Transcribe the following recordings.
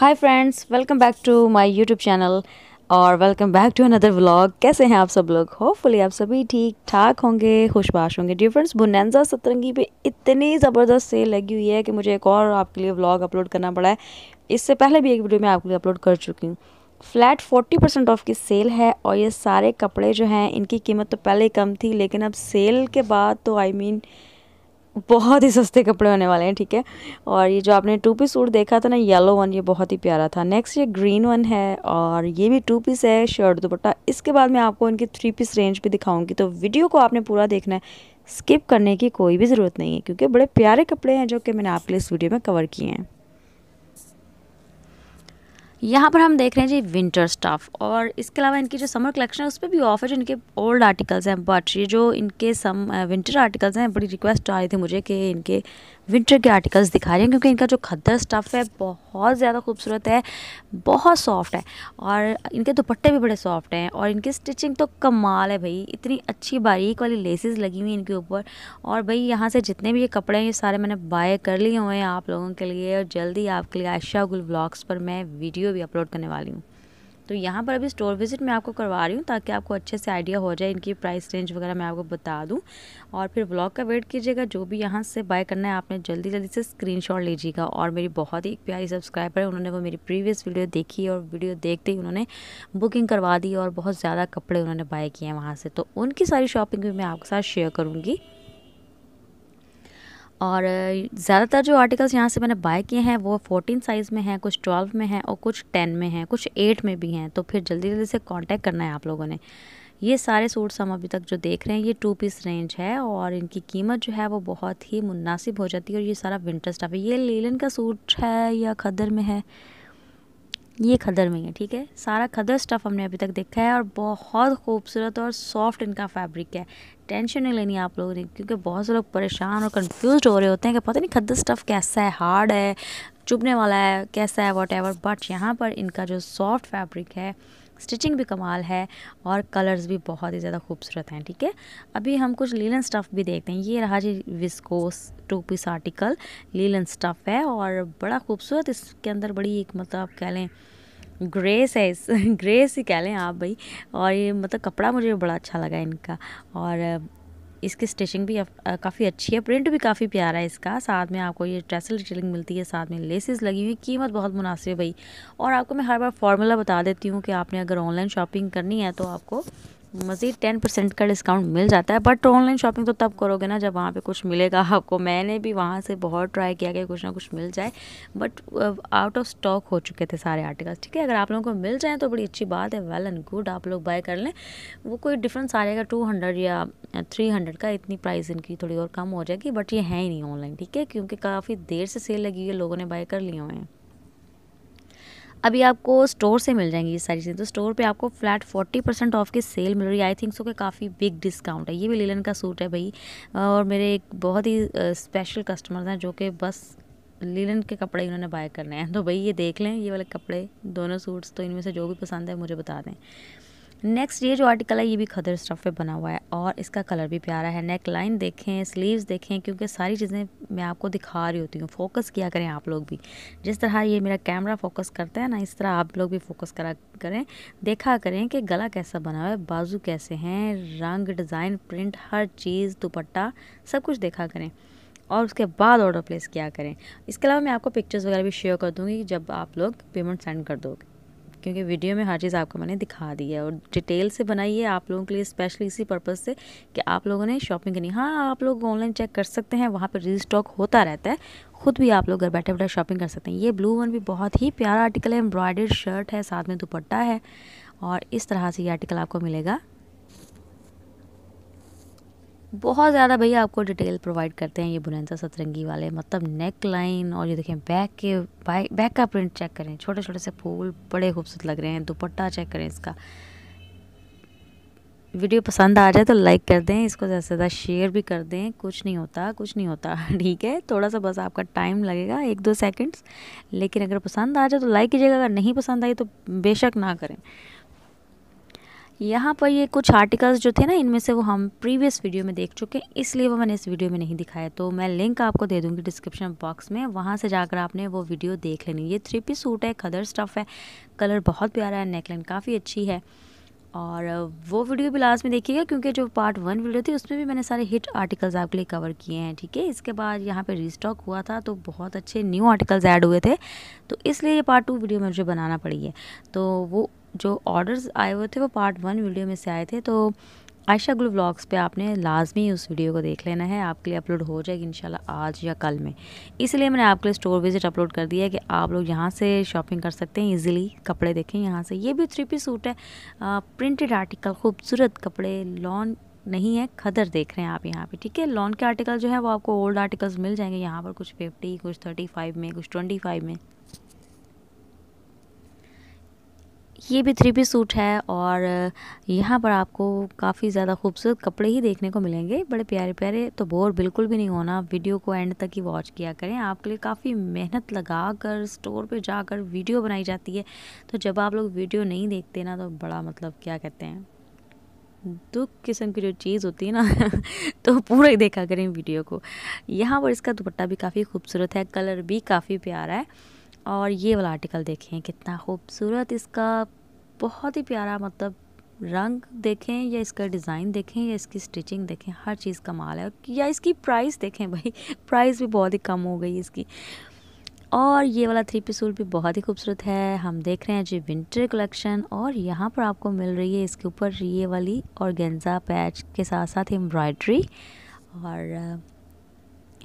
Hi friends welcome back to my YouTube channel और welcome back to another vlog कैसे हैं आप सब लोग होपफुली आप सभी ठीक ठाक होंगे खुशबाश होंगे डियर फ्रेंड्स बुनैनजा सतरंगी पे इतनी ज़बरदस्त सेल लगी हुई है कि मुझे एक और आपके लिए व्लॉग अपलोड करना पड़ा है इससे पहले भी एक वीडियो मैं आपके लिए अपलोड कर चुकी हूँ फ्लैट 40 परसेंट ऑफ की सेल है और ये सारे कपड़े जो हैं इनकी कीमत तो पहले कम थी लेकिन अब सेल के बाद तो आई I मीन mean, बहुत ही सस्ते कपड़े होने वाले हैं ठीक है और ये जो आपने टू पीस सूट देखा था ना येलो वन ये बहुत ही प्यारा था नेक्स्ट ये ग्रीन वन है और ये भी टू पीस है शर्ट दुपट्टा इसके बाद मैं आपको इनकी थ्री पीस रेंज भी दिखाऊंगी तो वीडियो को आपने पूरा देखना है स्किप करने की कोई भी ज़रूरत नहीं है क्योंकि बड़े प्यारे कपड़े हैं जो कि मैंने आपके लिए इस वीडियो में कवर किए हैं यहाँ पर हम देख रहे हैं जी विंटर स्टाफ और इसके अलावा इनकी जो समर कलेक्शन है उस पर भी ऑफ है जो इनके ओल्ड आर्टिकल्स हैं बट ये जो इनके सम विंटर आर्टिकल्स हैं बड़ी रिक्वेस्ट आ रही थी मुझे कि इनके विंटर के आर्टिकल्स दिखा रही हूँ क्योंकि इनका जो खद्दर स्टफ़ है बहुत ज़्यादा खूबसूरत है बहुत सॉफ्ट है और इनके दुपट्टे भी बड़े सॉफ्ट हैं और इनकी स्टिचिंग तो कमाल है भाई इतनी अच्छी बारीक वाली लेसेस लगी हुई हैं इनके ऊपर और भाई यहाँ से जितने भी ये कपड़े हैं ये सारे मैंने बाय कर लिए हुए हैं आप लोगों के लिए और जल्दी आपके लिए आयशा गुल ब्लॉग्स पर मैं वीडियो भी अपलोड करने वाली हूँ तो यहाँ पर अभी स्टोर विज़िट मैं आपको करवा रही हूँ ताकि आपको अच्छे से आइडिया हो जाए इनकी प्राइस रेंज वगैरह मैं आपको बता दूँ और फिर ब्लॉग का वेट कीजिएगा जो भी यहाँ से बाय करना है आपने जल्दी जल्दी से स्क्रीन लीजिएगा और मेरी बहुत ही प्यारी सब्सक्राइबर है उन्होंने वो मेरी प्रीवियस वीडियो देखी और वीडियो देखते ही उन्होंने बुकिंग करवा दी और बहुत ज़्यादा कपड़े उन्होंने बाय किए हैं वहाँ से तो उनकी सारी शॉपिंग भी मैं आपके साथ शेयर करूँगी और ज़्यादातर जो आर्टिकल्स यहाँ से मैंने बाय किए हैं वो 14 साइज़ में हैं कुछ 12 में हैं और कुछ 10 में हैं कुछ 8 में भी हैं तो फिर जल्दी जल्दी से कांटेक्ट करना है आप लोगों ने ये सारे सूट्स हम अभी तक जो देख रहे हैं ये टू पीस रेंज है और इनकी कीमत जो है वो बहुत ही मुनासिब हो जाती है और ये सारा विंटर स्टाफ है ये लीलन का सूट है या खदर में है ये खदर में है ठीक है सारा खदर स्टफ़ हमने अभी तक देखा है और बहुत खूबसूरत और सॉफ्ट इनका फैब्रिक है टेंशन नहीं लेनी आप लोगों ने क्योंकि बहुत से लोग परेशान और कंफ्यूज हो रहे होते हैं कि पता नहीं खदर स्टफ़ कैसा है हार्ड है चुभने वाला है कैसा है वॉट एवर बट यहाँ पर इनका जो सॉफ्ट फैब्रिक है स्टिचिंग भी कमाल है और कलर्स भी बहुत ही ज़्यादा खूबसूरत हैं ठीक है थीके? अभी हम कुछ लीलन स्टफ़ भी देखते हैं ये रहा जी viscose two piece article linen stuff है और बड़ा खूबसूरत इसके अंदर बड़ी एक मतलब कह लें ग्रेस है इस ग्रेस ही कह लें आप भाई और ये मतलब कपड़ा मुझे बड़ा अच्छा लगा इनका और इसकी स्टिचिंग भी काफ़ी अच्छी है प्रिंट भी काफ़ी प्यारा है इसका साथ में आपको ये ट्रेसल डिटेलिंग मिलती है साथ में लेसेस लगी हुई कीमत बहुत मुनासिब है भाई और आपको मैं हर बार फार्मूला बता देती हूँ कि आपने अगर ऑनलाइन शॉपिंग करनी है तो आपको मज़ीद टेन परसेंट का डिस्काउंट मिल जाता है बट ऑनलाइन शॉपिंग तो तब करोगे ना जब वहाँ पे कुछ मिलेगा आपको मैंने भी वहाँ से बहुत ट्राई किया कि कुछ ना कुछ मिल जाए बट आउट ऑफ स्टॉक हो चुके थे सारे आर्टिकल्स ठीक है अगर आप लोगों को मिल जाए तो बड़ी अच्छी बात है वेल एंड गुड आप लोग बाय कर लें वो कोई डिफरेंस आ जाएगा टू हंड्रेड या थ्री हंड्रेड का इतनी प्राइस इनकी थोड़ी और कम हो जाएगी बट ये है ही नहीं ऑनलाइन ठीक है क्योंकि काफ़ी देर से सेल लगी है लोगों ने बाय कर लिए हुए हैं अभी आपको स्टोर से मिल जाएंगी ये सारी चीज़ें तो स्टोर पे आपको फ्लैट 40 परसेंट ऑफ की सेल मिल रही है आई थिंक सो के काफ़ी बिग डिस्काउंट है ये भी लीलन का सूट है भाई और मेरे एक बहुत ही स्पेशल कस्टमर हैं जो कि बस लीलन के कपड़े इन्होंने बाय करने हैं तो भाई ये देख लें ये वाले कपड़े दोनों सूट्स तो इनमें से जो भी पसंद है मुझे बता दें नेक्स्ट ये जो आर्टिकल है ये भी खदर स्टफ पे बना हुआ है और इसका कलर भी प्यारा है नेक लाइन देखें स्लीव्स देखें क्योंकि सारी चीज़ें मैं आपको दिखा रही होती हूँ फोकस किया करें आप लोग भी जिस तरह ये मेरा कैमरा फोकस करता है ना इस तरह आप लोग भी फोकस करा करें देखा करें कि गला कैसा बना हुआ है बाजू कैसे हैं रंग डिज़ाइन प्रिंट हर चीज़ दुपट्टा सब कुछ देखा करें और उसके बाद ऑर्डर प्लेस किया करें इसके अलावा मैं आपको पिक्चर्स वगैरह भी शेयर कर दूँगी जब आप लोग पेमेंट सेंड कर दोगे क्योंकि वीडियो में हर चीज़ आपको मैंने दिखा दी है और डिटेल से बनाई है आप लोगों के लिए स्पेशली इसी पर्पज़ से कि आप लोगों ने शॉपिंग करनी हाँ आप लोग ऑनलाइन चेक कर सकते हैं वहाँ पर रीस्टॉक होता रहता है खुद भी आप लोग घर बैठे बैठे शॉपिंग कर सकते हैं ये ब्लू वन भी बहुत ही प्यारा आर्टिकल है एम्ब्रॉयडर्ड शर्ट है साथ में दुपट्टा है और इस तरह से ये आर्टिकल आपको मिलेगा बहुत ज़्यादा भैया आपको डिटेल प्रोवाइड करते हैं ये बुनैसा सतरंगी वाले मतलब नेक लाइन और ये देखें बैक के बैक का प्रिंट चेक करें छोटे छोटे से फूल बड़े खूबसूरत लग रहे हैं दुपट्टा चेक करें इसका वीडियो पसंद आ जाए तो लाइक कर दें इसको ज़्यादा से ज़्यादा शेयर भी कर दें कुछ नहीं होता कुछ नहीं होता ठीक है थोड़ा सा बस आपका टाइम लगेगा एक दो सेकंड्स लेकिन अगर पसंद आ जाए तो लाइक कीजिएगा अगर नहीं पसंद आई तो बेशक ना करें यहाँ पर ये कुछ आर्टिकल्स जो थे ना इनमें से वो हम प्रीवियस वीडियो में देख चुके हैं इसलिए वो मैंने इस वीडियो में नहीं दिखाया तो मैं लिंक आपको दे दूँगी डिस्क्रिप्शन बॉक्स में वहाँ से जाकर आपने वो वीडियो देख लेनी ये थ्री पी सूट है खदर स्टफ़ है कलर बहुत प्यारा है नेकलाइन काफ़ी अच्छी है और वो वीडियो भी लास्ट में देखिएगा क्योंकि जो पार्ट वन वीडियो थी उसमें भी मैंने सारे हिट आर्टिकल्स आपके लिए कवर किए हैं ठीक है इसके बाद यहाँ पे रीस्टॉक हुआ था तो बहुत अच्छे न्यू आर्टिकल्स ऐड हुए थे तो इसलिए ये पार्ट टू वीडियो मुझे बनाना पड़ी है तो वो जो ऑर्डर्स आए हुए थे वो पार्ट वन वीडियो में से आए थे तो आयशा ग्लू व्लॉग्स पे आपने लाजमी उस वीडियो को देख लेना है आपके लिए अपलोड हो जाएगी इंशाल्लाह आज या कल में इसलिए मैंने आपके लिए स्टोर विजिट अपलोड कर दिया है कि आप लोग यहाँ से शॉपिंग कर सकते हैं इजीली कपड़े देखें यहाँ से ये भी थ्री पी सूट है आ, प्रिंटेड आर्टिकल खूबसूरत कपड़े लॉन नहीं है खदर देख रहे हैं आप यहाँ पे ठीक है लॉन के आर्टिकल जो है वो आपको ओल्ड आर्टिकल्स मिल जाएंगे यहाँ पर कुछ फिफ्टी कुछ थर्टी फाइव में कुछ ट्वेंटी फाइव में ये भी थ्री पीस सूट है और यहाँ पर आपको काफ़ी ज़्यादा खूबसूरत कपड़े ही देखने को मिलेंगे बड़े प्यारे प्यारे तो बोर बिल्कुल भी नहीं होना वीडियो को एंड तक ही वॉच किया करें आपके लिए काफ़ी मेहनत लगा कर स्टोर पे जाकर वीडियो बनाई जाती है तो जब आप लोग वीडियो नहीं देखते ना तो बड़ा मतलब क्या कहते हैं दुख किस्म की जो चीज़ होती है ना तो पूरा ही देखा करें वीडियो को यहाँ पर इसका दुपट्टा भी काफ़ी खूबसूरत है कलर भी काफ़ी प्यारा है और ये वाला आर्टिकल देखें कितना खूबसूरत इसका बहुत ही प्यारा मतलब रंग देखें या इसका डिज़ाइन देखें या इसकी स्टिचिंग देखें हर चीज़ कमाल है या इसकी प्राइस देखें भाई प्राइस भी बहुत ही कम हो गई इसकी और ये वाला थ्री पी सूट भी बहुत ही खूबसूरत है हम देख रहे हैं जी विंटर कलेक्शन और यहाँ पर आपको मिल रही है इसके ऊपर ये वाली और गेंजा पैच के साथ साथ एम्ब्रॉयड्री और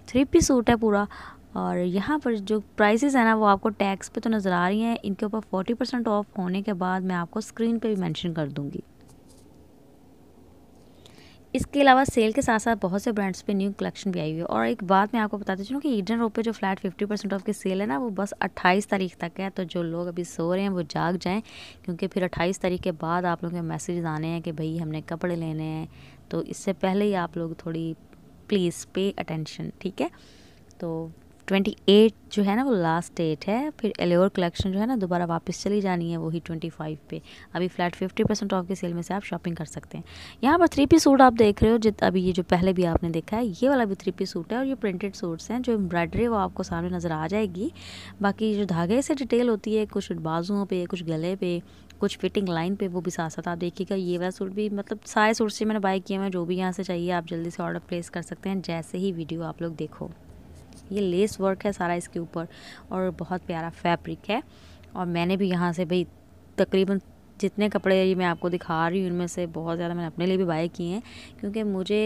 थ्री पी सूट है पूरा और यहाँ पर जो प्राइसेस हैं ना वो आपको टैक्स पे तो नज़र आ रही हैं इनके ऊपर 40 परसेंट ऑफ होने के बाद मैं आपको स्क्रीन पे भी मेंशन कर दूँगी इसके अलावा सेल के साथ साथ बहुत से ब्रांड्स पे न्यू कलेक्शन भी आई हुई है और एक बात मैं आपको बताती चलूँ कि ईडन रोड पे जो फ्लैट 50 परसेंट ऑफ की सेल है ना वो बस 28 तारीख तक है तो जो लोग अभी सो रहे हैं वो जाग जाएं क्योंकि फिर 28 तारीख के बाद आप लोगों के मैसेज आने हैं कि भई हमने कपड़े लेने हैं तो इससे पहले ही आप लोग थोड़ी प्लीज़ पे अटेंशन ठीक है तो ट्वेंटी एट जो है ना वो लास्ट डेट है फिर एलेवर कलेक्शन जो है ना दोबारा वापस चली जानी है वही ट्वेंटी फाइव पे अभी फ्लैट फिफ्टी परसेंट ऑफ की सेल में से आप शॉपिंग कर सकते हैं यहाँ पर थ्री पी सूट आप देख रहे हो जित अभी ये जो पहले भी आपने देखा है ये वाला भी थ्री पी सूट है और ये प्रिंटेड सूट्स हैं जो एम्ब्रॉयडरी वो आपको सामने नज़र आ जाएगी बाकी जो धागे से डिटेल होती है कुछ बाजुओं पर कुछ गले पर कुछ फिटिंग लाइन पे वो भी साथ साथ आप देखिएगा ये वाला सूट भी मतलब सारे सूट से मैंने बाय किए हैं जो भी यहाँ से चाहिए आप जल्दी से ऑर्डर प्लेस कर सकते हैं जैसे ही वीडियो आप लोग देखो ये लेस वर्क है सारा इसके ऊपर और बहुत प्यारा फैब्रिक है और मैंने भी यहाँ से भाई तकरीबन जितने कपड़े ये मैं आपको दिखा रही हूँ उनमें से बहुत ज़्यादा मैंने अपने लिए भी बाय किए हैं क्योंकि मुझे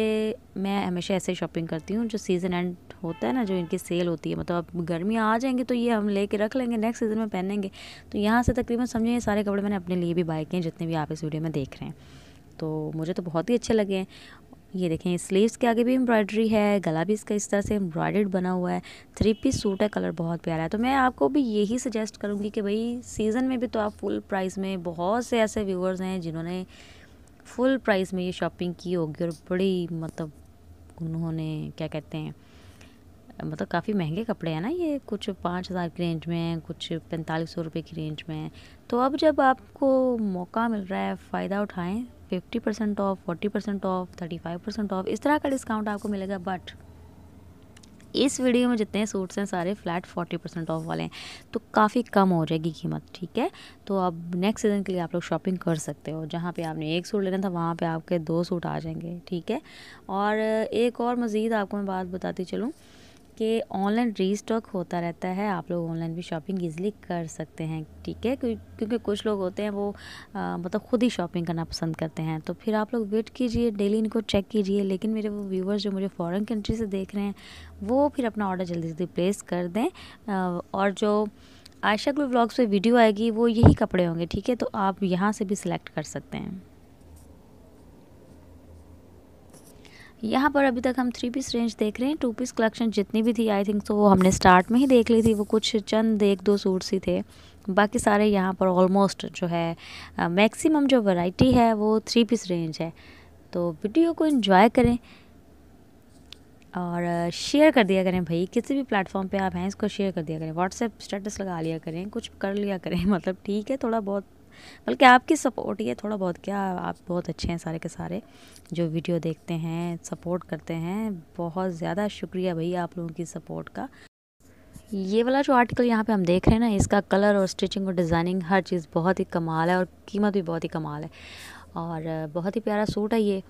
मैं हमेशा ऐसे शॉपिंग करती हूँ जो सीज़न एंड होता है ना जो इनकी सेल होती है मतलब अब गर्मी आ जाएंगी तो ये हम लेके रख लेंगे नेक्स्ट सीज़न में पहनेंगे तो यहाँ से तकरीबन समझें ये सारे कपड़े मैंने अपने लिए भी बाय किए हैं जितने भी आप इस वीडियो में देख रहे हैं तो मुझे तो बहुत ही अच्छे लगे हैं ये देखें स्लीव्स के आगे भी एम्ब्रॉयडरी है गला भी इसका इस तरह से एम्ब्रॉयडर्ड बना हुआ है थ्री पीस सूट है कलर बहुत प्यारा है तो मैं आपको भी यही सजेस्ट करूँगी कि भाई सीज़न में भी तो आप फुल प्राइस में बहुत से ऐसे व्यूवर्स हैं जिन्होंने फुल प्राइस में ये शॉपिंग की होगी और बड़ी मतलब उन्होंने क्या कहते हैं मतलब काफ़ी महंगे कपड़े हैं ना ये कुछ पाँच हज़ार की रेंज में हैं कुछ पैंतालीस सौ रुपये की रेंज में हैं तो अब जब आपको मौका मिल रहा है फ़ायदा उठाएं fifty percent off forty percent off thirty five percent off इस तरह का डिस्काउंट आपको मिलेगा बट इस वीडियो में जितने सूट्स हैं सारे फ्लैट फोर्टी परसेंट ऑफ वाले हैं तो काफ़ी कम हो जाएगी कीमत ठीक है तो अब नेक्स्ट सीज़न के लिए आप लोग शॉपिंग कर सकते हो जहाँ पे आपने एक सूट लेना था वहाँ पे आपके दो सूट आ जाएंगे ठीक है और एक और मज़ीद आपको मैं बात बताती चलूँ कि ऑनलाइन रीस्टॉक होता रहता है आप लोग ऑनलाइन भी शॉपिंग ईजिली कर सकते हैं ठीक है क्योंकि कुछ लोग होते हैं वो आ, मतलब ख़ुद ही शॉपिंग करना पसंद करते हैं तो फिर आप लोग वेट कीजिए डेली इनको चेक कीजिए लेकिन मेरे वो व्यूवर्स जो मुझे फ़ॉरन कंट्री से देख रहे हैं वो फिर अपना ऑर्डर जल्दी जल्दी प्लेस कर दें आ, और जो आयशा ग्लू ब्लॉग्स पर वीडियो आएगी वो यही कपड़े होंगे ठीक है तो आप यहाँ से भी सिलेक्ट कर सकते हैं यहाँ पर अभी तक हम थ्री पीस रेंज देख रहे हैं टू पीस कलेक्शन जितनी भी थी आई थिंक सो वो हमने स्टार्ट में ही देख ली थी वो कुछ चंद एक दो सूट्स ही थे बाकी सारे यहाँ पर ऑलमोस्ट जो है मैक्सिमम जो वैरायटी है वो थ्री पीस रेंज है तो वीडियो को इन्जॉय करें और शेयर कर दिया करें भाई किसी भी प्लेटफॉर्म पर आप हैं इसको शेयर कर दिया करें व्हाट्सएप स्टेटस लगा लिया करें कुछ कर लिया करें मतलब ठीक है थोड़ा बहुत बल्कि आपकी सपोर्ट ये थोड़ा बहुत क्या आप बहुत अच्छे हैं सारे के सारे जो वीडियो देखते हैं सपोर्ट करते हैं बहुत ज़्यादा शुक्रिया भैया आप लोगों की सपोर्ट का ये वाला जो आर्टिकल यहाँ पे हम देख रहे हैं ना इसका कलर और स्टिचिंग और डिज़ाइनिंग हर चीज़ बहुत ही कमाल है और कीमत भी बहुत ही कमाल है और बहुत ही प्यारा सूट है ये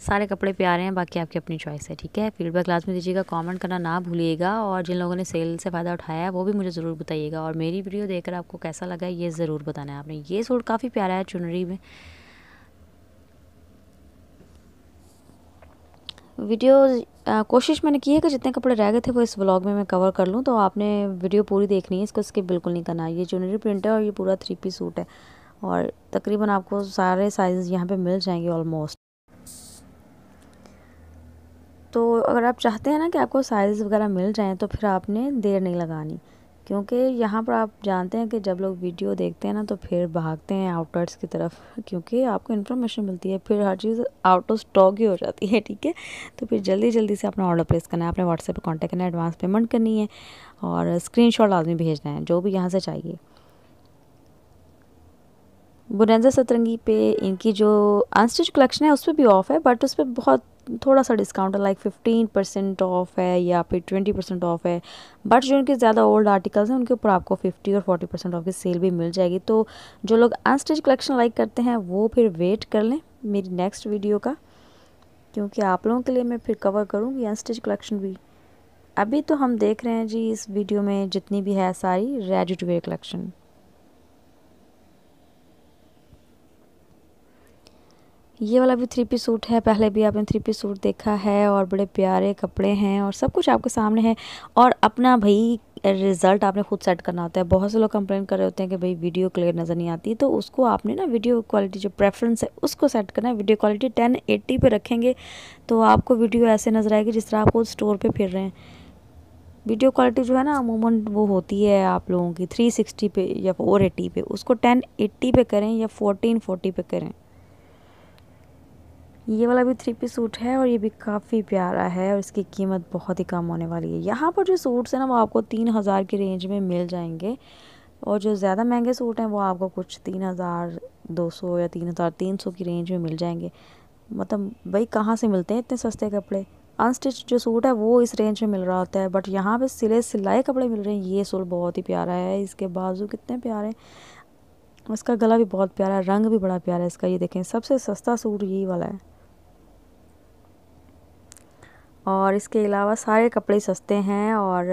सारे कपड़े प्यारे हैं बाकी आपकी अपनी चॉइस है ठीक है फीडबैक क्लास में दीजिएगा कमेंट करना ना भूलिएगा और जिन लोगों ने सेल से फ़ायदा उठाया है वो भी मुझे ज़रूर बताइएगा और मेरी वीडियो देखकर आपको कैसा लगा ये ज़रूर बताना है आपने ये सूट काफ़ी प्यारा है चुनरी में वीडियो कोशिश मैंने की है कि जितने कपड़े रह गए थे वो इस ब्लॉग में मैं कवर कर लूँ तो आपने वीडियो पूरी देखनी है इसको स्किप बिल्कुल नहीं करना ये चुनरी प्रिंट है और ये पूरा थ्री पीस सूट है और तकरीबन आपको सारे साइज़ यहाँ पे मिल जाएंगे ऑलमोस्ट तो अगर आप चाहते हैं ना कि आपको साइज़ वगैरह मिल जाएँ तो फिर आपने देर नहीं लगानी क्योंकि यहाँ पर आप जानते हैं कि जब लोग वीडियो देखते हैं ना तो फिर भागते हैं आउटर्स की तरफ क्योंकि आपको इन्फॉर्मेशन मिलती है फिर हर चीज़ आउट ऑफ स्टॉक ही हो जाती है ठीक है तो फिर जल्दी जल्दी से अपना ऑर्डर प्लेस करना है अपने व्हाट्सएप पर कॉन्टैक्ट करना है एडवांस पेमेंट करनी है और स्क्रीन शॉट आदमी भेजना है जो भी यहाँ से चाहिए बुनजा सतरंगी पे इनकी जो अनस्टिच कलेक्शन है उस पर भी ऑफ है बट उस पर बहुत थोड़ा सा डिस्काउंट है लाइक फिफ्टीन परसेंट ऑफ है या फिर ट्वेंटी परसेंट ऑफ है बट जो उनके ज़्यादा ओल्ड आर्टिकल्स हैं उनके ऊपर आपको फिफ्टी और फोर्टी परसेंट ऑफ की सेल भी मिल जाएगी तो जो लोग अनस्टिच कलेक्शन लाइक करते हैं वो फिर वेट कर लें मेरी नेक्स्ट वीडियो का क्योंकि आप लोगों के लिए मैं फिर कवर करूँगी अनस्टिच कलेक्शन भी अभी तो हम देख रहे हैं जी इस वीडियो में जितनी भी है सारी रेडी टू वेयर कलेक्शन ये वाला भी थ्री पी सूट है पहले भी आपने थ्री पी सूट देखा है और बड़े प्यारे कपड़े हैं और सब कुछ आपके सामने है और अपना भाई रिज़ल्ट आपने खुद सेट करना होता है बहुत से लोग कंप्लेन कर रहे होते हैं कि भाई वीडियो क्लियर नज़र नहीं आती तो उसको आपने ना वीडियो क्वालिटी जो प्रेफरेंस है उसको सेट करना है वीडियो क्वालिटी टेन एट्टी पर रखेंगे तो आपको वीडियो ऐसे नज़र आएगी जिस तरह आप खुद स्टोर पर फिर रहे हैं वीडियो क्वालिटी जो है ना अमूमन वो होती है आप लोगों की थ्री सिक्सटी पे या फोर एट्टी पे उसको टेन एट्टी पे करें या फोर्टीन फोर्टी पे करें ये वाला भी थ्री पीस सूट है और ये भी काफ़ी प्यारा है और इसकी कीमत बहुत ही कम होने वाली है यहाँ पर जो सूट्स हैं ना वो आपको तीन हज़ार की रेंज में मिल जाएंगे और जो ज़्यादा महंगे सूट हैं वो आपको कुछ तीन हज़ार दो सौ या तीन हज़ार तीन सौ की रेंज में मिल जाएंगे मतलब भाई कहाँ से मिलते हैं इतने सस्ते कपड़े अनस्टिच जो सूट है वो इस रेंज में मिल रहा होता है बट यहाँ पे सिले सिलाए कपड़े मिल रहे हैं ये सूट बहुत ही प्यारा है इसके बाजू कितने प्यारे इसका गला भी बहुत प्यारा है रंग भी बड़ा प्यारा है इसका ये देखें सबसे सस्ता सूट यही वाला है और इसके अलावा सारे कपड़े सस्ते हैं और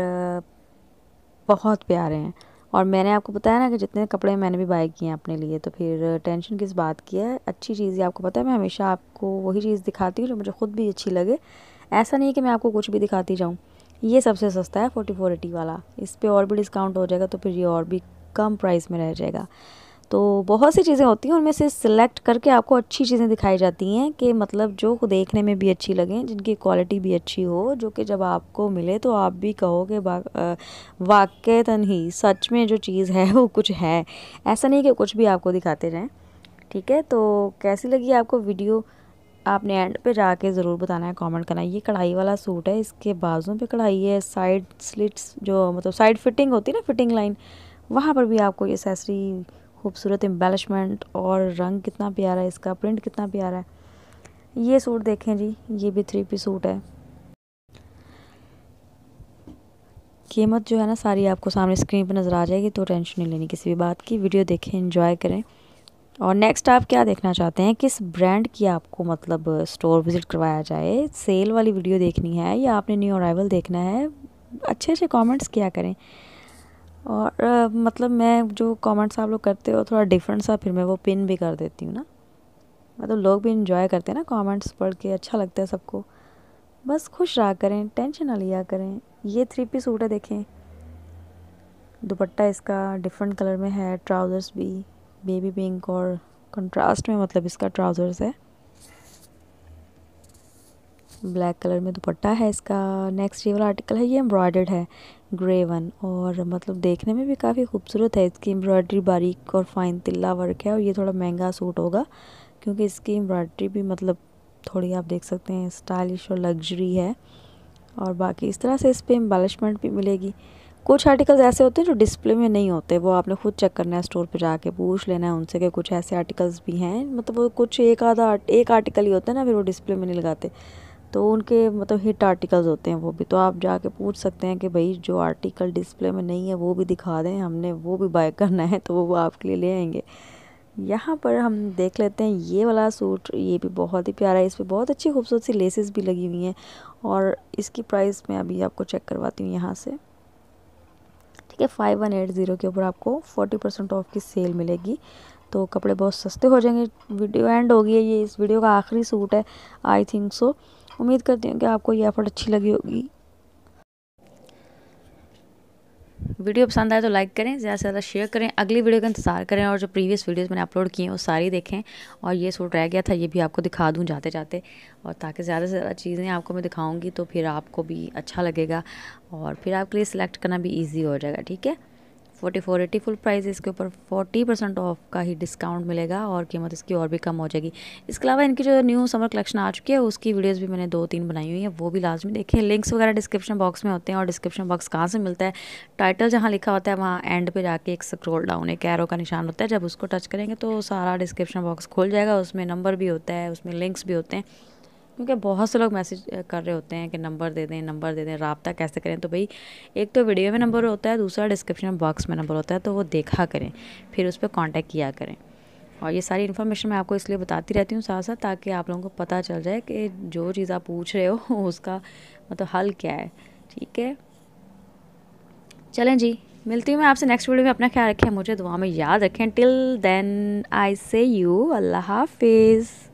बहुत प्यारे हैं और मैंने आपको बताया ना कि जितने कपड़े मैंने भी बाय किए हैं अपने लिए तो फिर टेंशन किस बात की है अच्छी चीज़ आपको पता है मैं हमेशा आपको वही चीज़ दिखाती हूँ जो मुझे ख़ुद भी अच्छी लगे ऐसा नहीं है कि मैं आपको कुछ भी दिखाती जाऊँ ये सबसे सस्ता है फोर्टी फोर एटी वाला इस पर और भी डिस्काउंट हो जाएगा तो फिर ये और भी कम प्राइस में रह जाएगा तो बहुत सी चीज़ें होती हैं उनमें से सिलेक्ट करके आपको अच्छी चीज़ें दिखाई जाती हैं कि मतलब जो देखने में भी अच्छी लगें जिनकी क्वालिटी भी अच्छी हो जो कि जब आपको मिले तो आप भी कहो कि वाक़ता तो ही सच में जो चीज़ है वो कुछ है ऐसा नहीं कि कुछ भी आपको दिखाते रहें ठीक है तो कैसी लगी आपको वीडियो आपने एंड पे जाके ज़रूर बताना है कमेंट करना है ये कढ़ाई वाला सूट है इसके बाजू पे कढ़ाई है साइड स्लिट्स जो मतलब साइड फिटिंग होती है ना फिटिंग लाइन वहाँ पर भी आपको ये एसेसरी खूबसूरत एम्बेलिशमेंट और रंग कितना प्यारा है इसका प्रिंट कितना प्यारा है ये सूट देखें जी ये भी थ्री पी सूट है कीमत जो है ना सारी आपको सामने स्क्रीन पर नज़र आ जाएगी तो टेंशन नहीं लेनी किसी भी बात की वीडियो देखें इन्जॉय करें और नेक्स्ट आप क्या देखना चाहते हैं किस ब्रांड की आपको मतलब स्टोर विज़िट करवाया जाए सेल वाली वीडियो देखनी है या आपने न्यू अराइवल देखना है अच्छे अच्छे कमेंट्स किया करें और आ, मतलब मैं जो कमेंट्स आप लोग करते हो थोड़ा डिफरेंट सा फिर मैं वो पिन भी कर देती हूँ ना मतलब लोग भी इन्जॉय करते हैं ना कमेंट्स पढ़ के अच्छा लगता है सबको बस खुश रहा करें टेंशन ना लिया करें ये थ्री पी सूट है देखें दुपट्टा इसका डिफरेंट कलर में है ट्राउज़र्स भी बेबी पिंक और कंट्रास्ट में मतलब इसका ट्राउज़र्स है ब्लैक कलर में दुपट्टा है इसका नेक्स्ट ये वाला आर्टिकल है ये एम्ब्रॉयडर्ड है ग्रे वन और मतलब देखने में भी काफ़ी खूबसूरत है इसकी एम्ब्रॉयडरी बारीक और फाइन तिल्ला वर्क है और ये थोड़ा महंगा सूट होगा क्योंकि इसकी एम्ब्रॉयडरी भी मतलब थोड़ी आप देख सकते हैं स्टाइलिश और लग्जरी है और बाकी इस तरह से इस पर एम्बालिशमेंट भी मिलेगी कुछ आर्टिकल्स ऐसे होते हैं जो डिस्प्ले में नहीं होते वो आपने खुद चेक करना है स्टोर पे जाके पूछ लेना है उनसे कि कुछ ऐसे आर्टिकल्स भी हैं मतलब वो कुछ एक आधा एक आर्टिकल ही होता है ना फिर वो डिस्प्ले में नहीं लगाते तो उनके मतलब हिट आर्टिकल्स होते हैं वो भी तो आप जाके पूछ सकते हैं कि भाई जो आर्टिकल डिस्प्ले में नहीं है वो भी दिखा दें हमने वो भी बाय करना है तो वो आपके लिए ले आएंगे यहाँ पर हम देख लेते हैं ये वाला सूट ये भी बहुत ही प्यारा है इस पर बहुत अच्छी खूबसूरत सी लेसेस भी लगी हुई हैं और इसकी प्राइस मैं अभी आपको चेक करवाती हूँ यहाँ से ठीक है फाइव वन एट ज़ीरो के ऊपर आपको फोर्टी परसेंट ऑफ की सेल मिलेगी तो कपड़े बहुत सस्ते हो जाएंगे वीडियो एंड हो गई है ये इस वीडियो का आखिरी सूट है आई थिंक सो उम्मीद करती हूँ कि आपको ये एफर्ट अच्छी लगी होगी वीडियो पसंद आए तो लाइक करें ज़्यादा से ज़्यादा शेयर करें अगली वीडियो का इंतजार करें और जो प्रीवियस वीडियोस मैंने अपलोड किए हैं वो सारी देखें और ये सूट रह गया था ये भी आपको दिखा दूँ जाते जाते और ताकि ज़्यादा से ज़्यादा चीज़ें आपको मैं दिखाऊँगी तो फिर आपको भी अच्छा लगेगा और फिर आपके लिए सिलेक्ट करना भी ईजी हो जाएगा ठीक है forty four eighty full price इसके ऊपर फोर्टी परसेंट ऑफ का ही डिस्काउंट मिलेगा और कीमत इसकी और भी कम हो जाएगी इसके अलावा इनकी जो न्यू समर कलेक्शन आ चुकी है उसकी वीडियोज़ भी मैंने दो तीन बनाई हुई है वो भी लाजमी देखें लिंक्स वगैरह डिस्क्रिप्शन बॉक्स में होते हैं और डिस्क्रिप्शन बॉक्स कहाँ से मिलता है टाइटल जहाँ लिखा होता है वहाँ एंड पे जाके एक स्क्रोल डाउन एक एरो का निशान होता है जब उसको टच करेंगे तो सारा डिस्क्रिप्शन बॉक्स खुल जाएगा उसमें नंबर भी होता है उसमें लिंक्स भी होते हैं क्योंकि बहुत से लोग मैसेज कर रहे होते हैं कि नंबर दे दें नंबर दे दें रबता कैसे करें तो भाई एक तो वीडियो में नंबर होता है दूसरा डिस्क्रिप्शन बॉक्स में नंबर होता है तो वो देखा करें फिर उस पर कॉन्टैक्ट किया करें और ये सारी इन्फॉर्मेशन मैं आपको इसलिए बताती रहती हूँ साथ साथ ताकि आप लोगों को पता चल जाए कि जो चीज़ आप पूछ रहे हो उसका मतलब हल क्या है ठीक है चलें जी मिलती हूँ मैं आपसे नेक्स्ट वीडियो में अपना ख्याल रखें मुझे दुआ में याद रखें टिल देन आई से यू अल्लाह हाफिज़